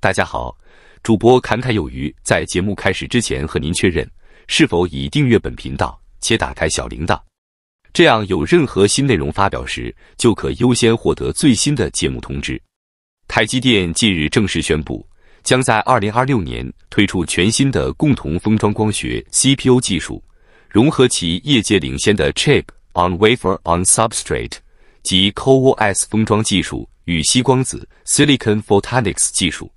大家好，主播侃侃有余。在节目开始之前，和您确认是否已订阅本频道且打开小铃铛，这样有任何新内容发表时，就可优先获得最新的节目通知。台积电近日正式宣布，将在二零二六年推出全新的共同封装光学 CPU 技术，融合其业界领先的 Chip on Wafer on Substrate 及 CoWoS 封装技术与西光子 Silicon Photonics 技术。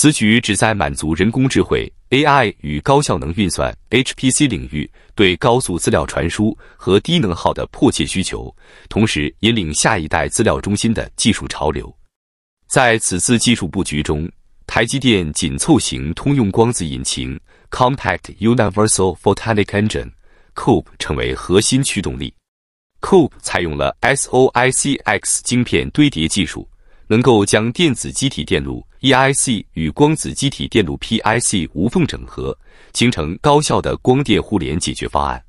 此举旨在满足人工智慧 AI 与高效能运算 HPC 领域对高速资料传输和低能耗的迫切需求，同时引领下一代资料中心的技术潮流。在此次技术布局中，台积电紧凑型通用光子引擎 Compact Universal Photonic e n g i n e c o p 成为核心驱动力。c o p 采用了 SOI Cx 晶片堆叠技术。能够将电子机体电路 EIC 与光子机体电路 PIC 无缝整合，形成高效的光电互联解决方案。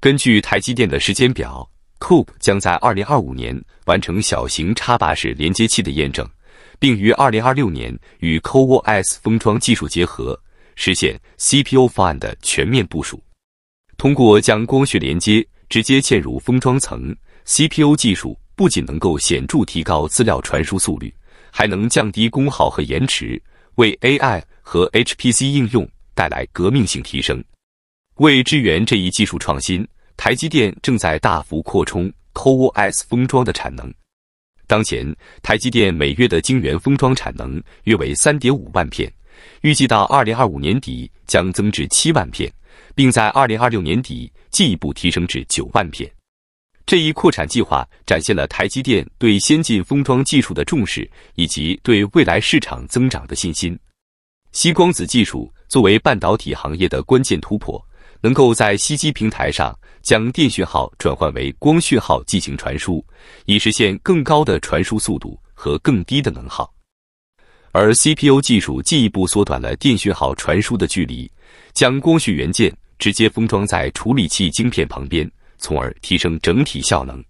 根据台积电的时间表，Coop 将在2025年完成小型插拔式连接器的验证，并于2026年与 CoWoS 封装技术结合，实现 CPO 方案的全面部署。通过将光学连接直接嵌入封装层，CPO 技术。不仅能够显著提高资料传输速率，还能降低功耗和延迟，为 AI 和 HPC 应用带来革命性提升。为支援这一技术创新，台积电正在大幅扩充 CoWoS 封装的产能。当前，台积电每月的晶圆封装产能约为3.5万片，预计到2025年底将增至7万片，并在2026年底进一步提升至9万片。这一扩产计划展现了台积电对先进封装技术的重视，以及对未来市场增长的信心。息光子技术作为半导体行业的关键突破，能够在息基平台上将电讯号转换为光讯号进行传输，以实现更高的传输速度和更低的能耗。而 CPU 技术进一步缩短了电讯号传输的距离，将光绪元件直接封装在处理器晶片旁边。从而提升整体效能。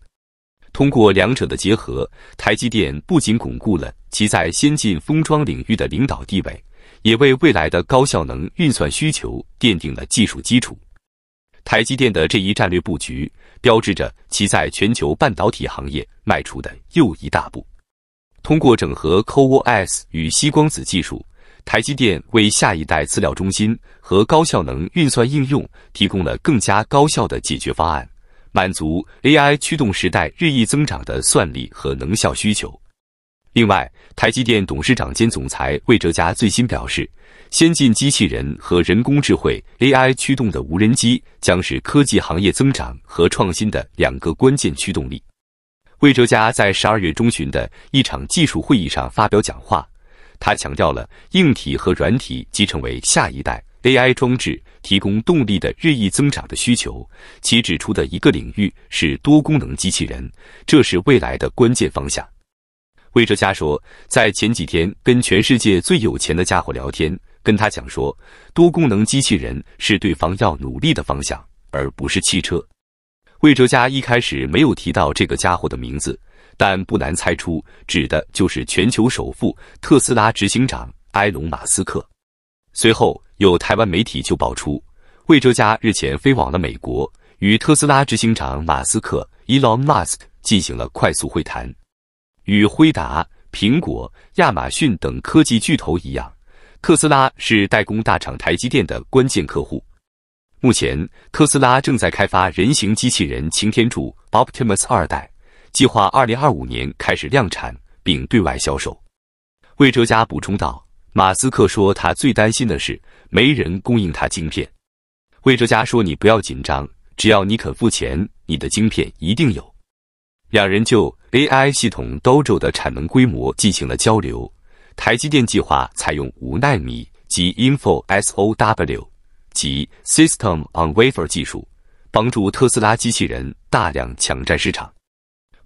通过两者的结合，台积电不仅巩固了其在先进封装领域的领导地位，也为未来的高效能运算需求奠定了技术基础。台积电的这一战略布局，标志着其在全球半导体行业迈出的又一大步。通过整合 CoWoS 与西光子技术，台积电为下一代资料中心和高效能运算应用提供了更加高效的解决方案。满足 AI 驱动时代日益增长的算力和能效需求。另外，台积电董事长兼总裁魏哲嘉最新表示，先进机器人和人工智慧 AI 驱动的无人机将是科技行业增长和创新的两个关键驱动力。魏哲嘉在十二月中旬的一场技术会议上发表讲话，他强调了硬体和软体即成为下一代。AI 装置提供动力的日益增长的需求，其指出的一个领域是多功能机器人，这是未来的关键方向。魏哲嘉说，在前几天跟全世界最有钱的家伙聊天，跟他讲说，多功能机器人是对方要努力的方向，而不是汽车。魏哲嘉一开始没有提到这个家伙的名字，但不难猜出，指的就是全球首富、特斯拉执行长埃隆·马斯克。随后，有台湾媒体就爆出，魏哲家日前飞往了美国，与特斯拉执行长马斯克 （Elon Musk） 进行了快速会谈。与辉达、苹果、亚马逊等科技巨头一样，特斯拉是代工大厂台积电的关键客户。目前，特斯拉正在开发人形机器人擎天柱 （Optimus） 二代，计划2025年开始量产并对外销售。魏哲家补充道。马斯克说：“他最担心的是没人供应他晶片。”魏哲家说：“你不要紧张，只要你肯付钱，你的晶片一定有。”两人就 AI 系统 Dojo 的产能规模进行了交流。台积电计划采用五纳米及 i n f o SOW 及 System on Wafer 技术，帮助特斯拉机器人大量抢占市场。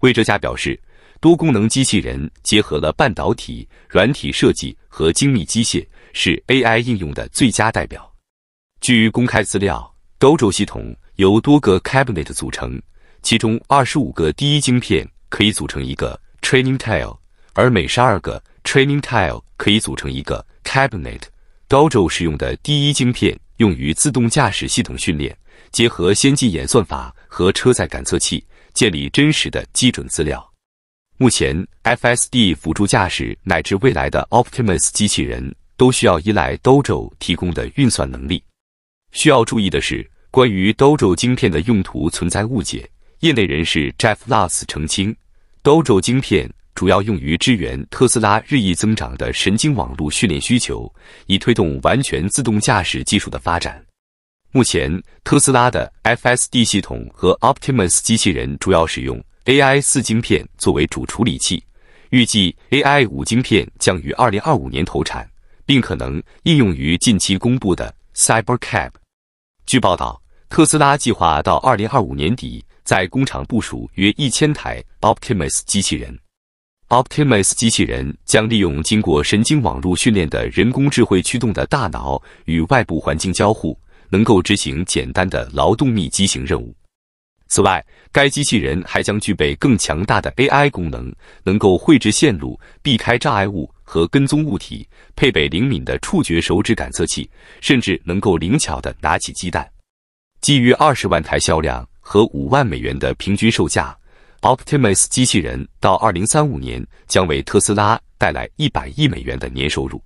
魏哲家表示，多功能机器人结合了半导体软体设计。和精密机械是 AI 应用的最佳代表。据公开资料，Dojo 系统由多个 Cabinet 组成，其中二十五个第一晶片可以组成一个 Training Tile，而每十二个 Training Tile 可以组成一个 Cabinet。Dojo 使用的第一晶片用于自动驾驶系统训练，结合先进演算法和车载感测器，建立真实的基准资料。目前，FSD 辅助驾驶乃至未来的 Optimus 机器人都需要依赖 Duo o 提供的运算能力。需要注意的是，关于 Duo o 晶片的用途存在误解。业内人士 Jeff Luss 澄清，Duo o 晶片主要用于支援特斯拉日益增长的神经网络训练需求，以推动完全自动驾驶技术的发展。目前，特斯拉的 FSD 系统和 Optimus 机器人主要使用。AI 四晶片作为主处理器，预计 AI 五晶片将于二零二五年投产，并可能应用于近期公布的 Cybercab。据报道，特斯拉计划到二零二五年底在工厂部署约一千台 Optimus 机器人。Optimus 机器人将利用经过神经网络训练的人工智慧驱动的大脑与外部环境交互，能够执行简单的劳动密集型任务。此外，该机器人还将具备更强大的 AI 功能，能够绘制线路、避开障碍物和跟踪物体，配备灵敏的触觉手指感测器，甚至能够灵巧地拿起鸡蛋。基于二十万台销量和五万美元的平均售价，Optimus 机器人到二零三五年将为特斯拉带来一百亿美元的年收入。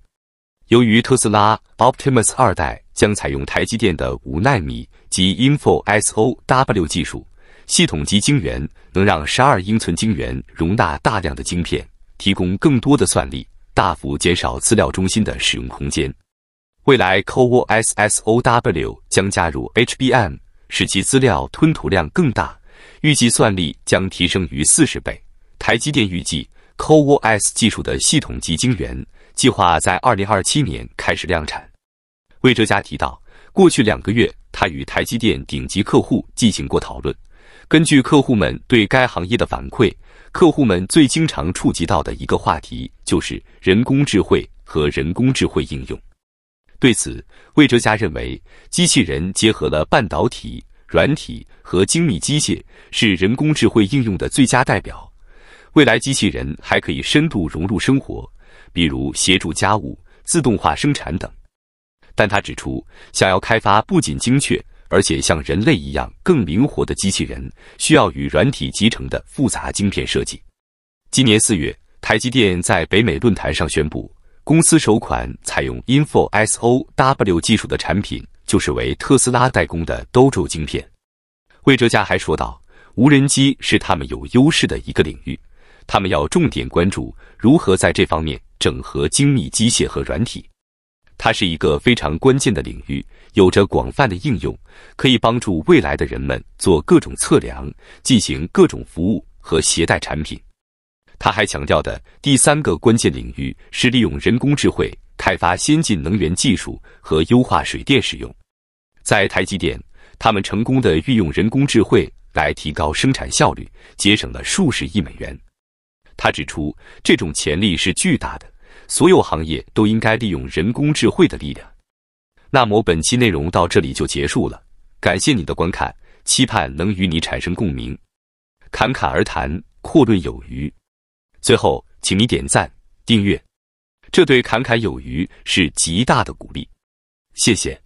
由于特斯拉 Optimus 二代将采用台积电的五纳米及 InfSOW o 技术。系统级晶圆能让十二英寸晶圆容纳大量的晶片，提供更多的算力，大幅减少资料中心的使用空间。未来 c o v o S S O W 将加入 HBM，使其资料吞吐量更大，预计算力将提升于四十倍。台积电预计 c o v o S 技术的系统级晶圆计划在二零二七年开始量产。魏哲嘉提到，过去两个月，他与台积电顶级客户进行过讨论。根据客户们对该行业的反馈，客户们最经常触及到的一个话题就是人工智能和人工智能应用。对此，魏哲家认为，机器人结合了半导体、软体和精密机械，是人工智能应用的最佳代表。未来，机器人还可以深度融入生活，比如协助家务、自动化生产等。但他指出，想要开发不仅精确。而且像人类一样更灵活的机器人，需要与软体集成的复杂晶片设计。今年四月，台积电在北美论坛上宣布，公司首款采用 i n f o S O W 技术的产品，就是为特斯拉代工的 Dojo 晶片。魏哲家还说道，无人机是他们有优势的一个领域，他们要重点关注如何在这方面整合精密机械和软体。它是一个非常关键的领域，有着广泛的应用，可以帮助未来的人们做各种测量，进行各种服务和携带产品。他还强调的第三个关键领域是利用人工智慧开发先进能源技术和优化水电使用。在台积电，他们成功的运用人工智慧来提高生产效率，节省了数十亿美元。他指出，这种潜力是巨大的。所有行业都应该利用人工智慧的力量。那么本期内容到这里就结束了，感谢你的观看，期盼能与你产生共鸣。侃侃而谈，阔论有余。最后，请你点赞、订阅，这对侃侃有余是极大的鼓励。谢谢。